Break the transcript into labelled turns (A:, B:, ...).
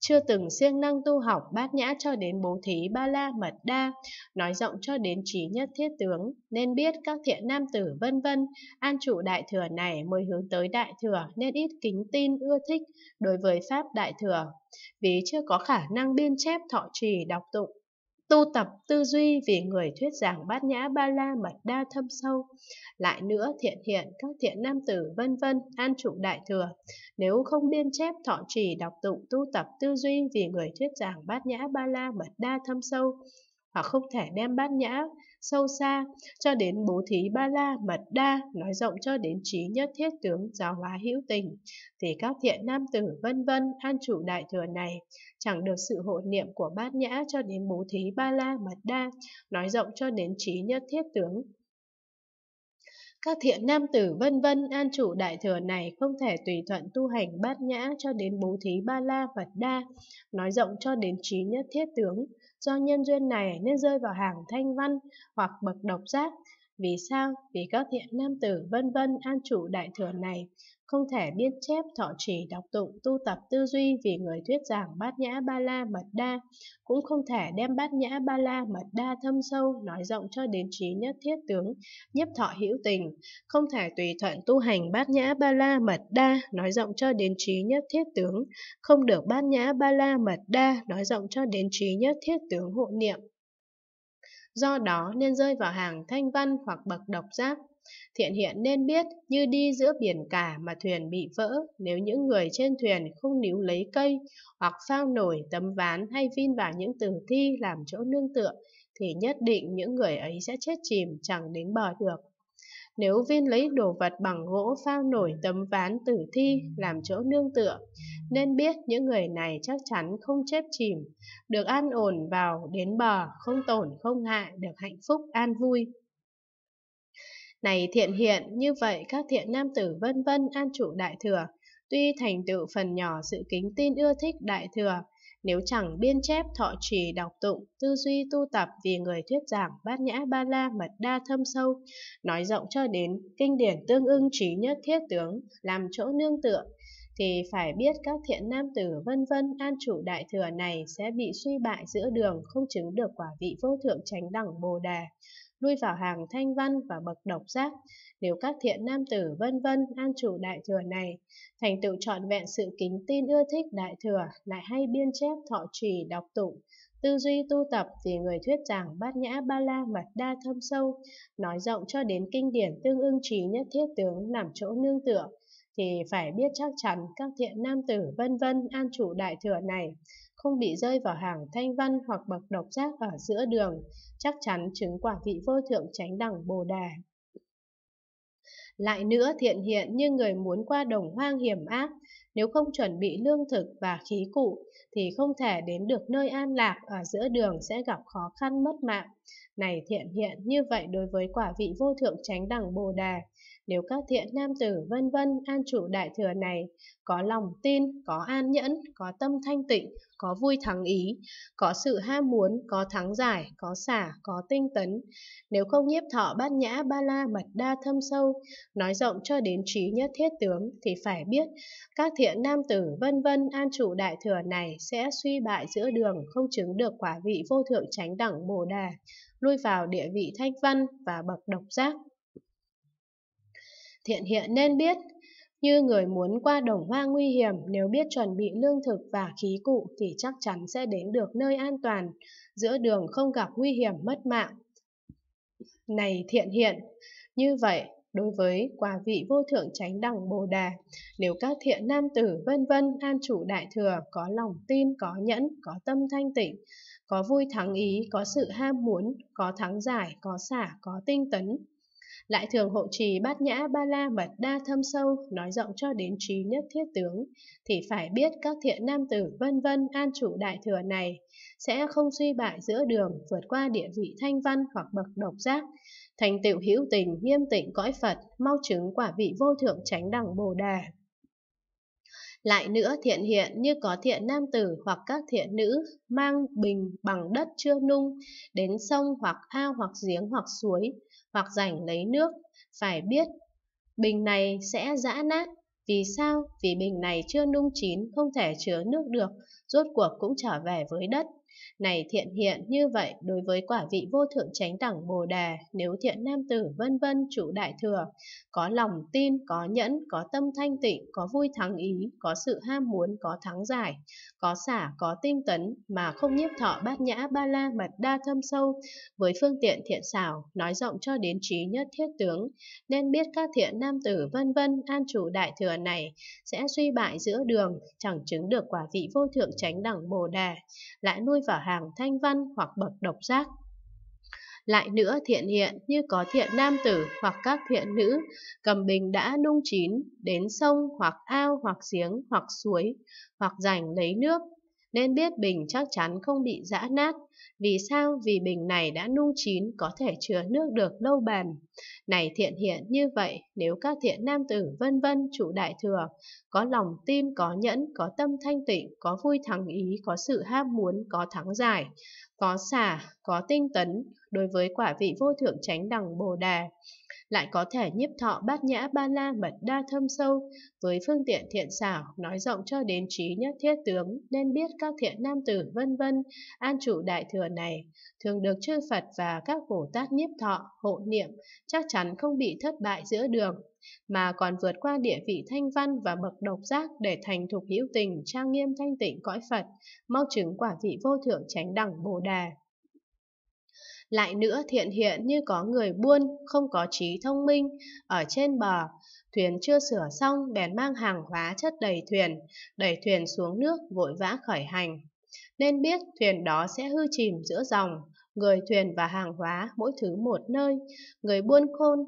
A: chưa từng siêng năng tu học bát nhã cho đến bố thí ba la mật đa, nói rộng cho đến trí nhất thiết tướng, nên biết các thiện nam tử vân vân, an trụ đại thừa này mới hướng tới đại thừa nên ít kính tin ưa thích đối với pháp đại thừa, vì chưa có khả năng biên chép thọ trì đọc tụng tu tập tư duy vì người thuyết giảng bát nhã ba la mật đa thâm sâu lại nữa thiện hiện các thiện nam tử vân vân an trụ đại thừa nếu không biên chép thọ trì đọc tụng tu tập tư duy vì người thuyết giảng bát nhã ba la mật đa thâm sâu họ không thể đem bát nhã sâu xa cho đến bố thí ba la mật đa nói rộng cho đến trí nhất thiết tướng giáo hóa hữu tình thì các thiện nam tử vân vân an trụ đại thừa này chẳng được sự hộ niệm của bát nhã cho đến bố thí ba la mật đa nói rộng cho đến trí nhất thiết tướng các thiện nam tử vân vân an trụ đại thừa này không thể tùy thuận tu hành bát nhã cho đến bố thí ba la mật đa, nói rộng cho đến trí nhất thiết tướng do nhân duyên này nên rơi vào hàng thanh văn hoặc bậc độc giác. Vì sao? Vì các thiện nam tử vân vân an chủ đại thừa này không thể điên chép thọ trì đọc tụng tu tập tư duy vì người thuyết giảng bát nhã ba la mật đa, cũng không thể đem bát nhã ba la mật đa thâm sâu nói rộng cho đến trí nhất thiết tướng, nhất thọ hữu tình, không thể tùy thuận tu hành bát nhã ba la mật đa nói rộng cho đến trí nhất thiết tướng, không được bát nhã ba la mật đa nói rộng cho đến trí nhất thiết tướng hộ niệm. Do đó nên rơi vào hàng thanh văn hoặc bậc độc giác Thiện hiện nên biết như đi giữa biển cả mà thuyền bị vỡ nếu những người trên thuyền không níu lấy cây hoặc phao nổi tấm ván hay vin vào những tử thi làm chỗ nương tựa thì nhất định những người ấy sẽ chết chìm chẳng đến bờ được. Nếu viên lấy đồ vật bằng gỗ phao nổi tấm ván tử thi làm chỗ nương tựa, nên biết những người này chắc chắn không chết chìm, được an ổn vào đến bờ, không tổn không hại, được hạnh phúc an vui. Này thiện hiện, như vậy các thiện nam tử vân vân an trụ đại thừa, tuy thành tựu phần nhỏ sự kính tin ưa thích đại thừa, nếu chẳng biên chép thọ trì đọc tụng, tư duy tu tập vì người thuyết giảng bát nhã ba la mật đa thâm sâu, nói rộng cho đến kinh điển tương ưng trí nhất thiết tướng, làm chỗ nương tựa, thì phải biết các thiện nam tử vân vân an trụ đại thừa này sẽ bị suy bại giữa đường không chứng được quả vị vô thượng chánh đẳng bồ đề lui vào hàng thanh văn và bậc độc giác nếu các thiện nam tử vân vân an trụ đại thừa này thành tựu trọn vẹn sự kính tin ưa thích đại thừa lại hay biên chép thọ trì đọc tụng tư duy tu tập thì người thuyết giảng bát nhã ba la mật đa thâm sâu nói rộng cho đến kinh điển tương ưng trí nhất thiết tướng làm chỗ nương tựa thì phải biết chắc chắn các thiện nam tử vân vân an trụ đại thừa này không bị rơi vào hàng thanh văn hoặc bậc độc giác ở giữa đường, chắc chắn chứng quả vị vô thượng tránh đẳng Bồ Đà. Lại nữa thiện hiện như người muốn qua đồng hoang hiểm ác, nếu không chuẩn bị lương thực và khí cụ thì không thể đến được nơi an lạc ở giữa đường sẽ gặp khó khăn mất mạng. Này thiện hiện như vậy đối với quả vị vô thượng tránh đẳng Bồ Đà, nếu các thiện nam tử vân vân an chủ đại thừa này có lòng tin, có an nhẫn, có tâm thanh tịnh, có vui thắng ý, có sự ham muốn, có thắng giải, có xả, có tinh tấn. Nếu không nhiếp thọ bát nhã ba la mật đa thâm sâu, nói rộng cho đến trí nhất thiết tướng thì phải biết các thiện nam tử vân vân an chủ đại thừa này sẽ suy bại giữa đường không chứng được quả vị vô thượng chánh đẳng bồ đà, lui vào địa vị thanh văn và bậc độc giác thiện hiện nên biết. Như người muốn qua đồng hoa nguy hiểm, nếu biết chuẩn bị lương thực và khí cụ thì chắc chắn sẽ đến được nơi an toàn, giữa đường không gặp nguy hiểm mất mạng. Này thiện hiện, như vậy, đối với quả vị vô thượng chánh đẳng Bồ Đà, nếu các thiện nam tử vân vân an chủ đại thừa có lòng tin, có nhẫn, có tâm thanh tịnh, có vui thắng ý, có sự ham muốn, có thắng giải, có xả, có tinh tấn, lại thường hộ trì bát nhã ba la mật đa thâm sâu, nói rộng cho đến trí nhất thiết tướng, thì phải biết các thiện nam tử vân vân an trụ đại thừa này, sẽ không suy bại giữa đường, vượt qua địa vị thanh văn hoặc bậc độc giác, thành tựu hữu tình, nghiêm tịnh cõi Phật, mau chứng quả vị vô thượng chánh đẳng Bồ Đà. Lại nữa thiện hiện như có thiện nam tử hoặc các thiện nữ mang bình bằng đất chưa nung đến sông hoặc ao hoặc giếng hoặc suối hoặc rảnh lấy nước, phải biết bình này sẽ giã nát. Vì sao? Vì bình này chưa nung chín, không thể chứa nước được, rốt cuộc cũng trở về với đất. Này thiện hiện như vậy đối với quả vị vô thượng chánh đẳng Bồ đề nếu thiện nam tử vân vân chủ đại thừa, có lòng tin, có nhẫn, có tâm thanh tịnh, có vui thắng ý, có sự ham muốn, có thắng giải, có xả, có tinh tấn, mà không nhiếp thọ bát nhã ba la mật đa thâm sâu, với phương tiện thiện xảo, nói rộng cho đến trí nhất thiết tướng, nên biết các thiện nam tử vân vân an chủ đại thừa này sẽ suy bại giữa đường, chẳng chứng được quả vị vô thượng chánh đẳng Bồ đề lại nuôi vào hàng thanh văn hoặc bậc độc giác. Lại nữa thiện hiện như có thiện nam tử hoặc các thiện nữ, cầm bình đã nung chín, đến sông hoặc ao hoặc giếng hoặc suối, hoặc rảnh lấy nước, nên biết bình chắc chắn không bị giã nát, vì sao vì bình này đã nung chín có thể chứa nước được lâu bền. Này thiện hiện như vậy, nếu các thiện nam tử vân vân chủ đại thừa, có lòng tin, có nhẫn, có tâm thanh tịnh, có vui thắng ý, có sự ham muốn, có thắng giải, có xả, có tinh tấn, đối với quả vị vô thượng tránh đẳng bồ đề lại có thể nhiếp thọ bát nhã ba la mật đa thâm sâu với phương tiện thiện xảo nói rộng cho đến trí nhất thiết tướng nên biết các thiện nam tử vân vân an trụ đại thừa này thường được chư Phật và các Bồ Tát nhiếp thọ, hộ niệm, chắc chắn không bị thất bại giữa đường, mà còn vượt qua địa vị thanh văn và bậc độc giác để thành thục hữu tình, trang nghiêm thanh tịnh cõi Phật, mau chứng quả vị vô thượng chánh đẳng Bồ Đà. Lại nữa thiện hiện như có người buôn, không có trí thông minh, ở trên bờ, thuyền chưa sửa xong bèn mang hàng hóa chất đầy thuyền, đẩy thuyền xuống nước vội vã khởi hành nên biết thuyền đó sẽ hư chìm giữa dòng, người thuyền và hàng hóa mỗi thứ một nơi, người buôn khôn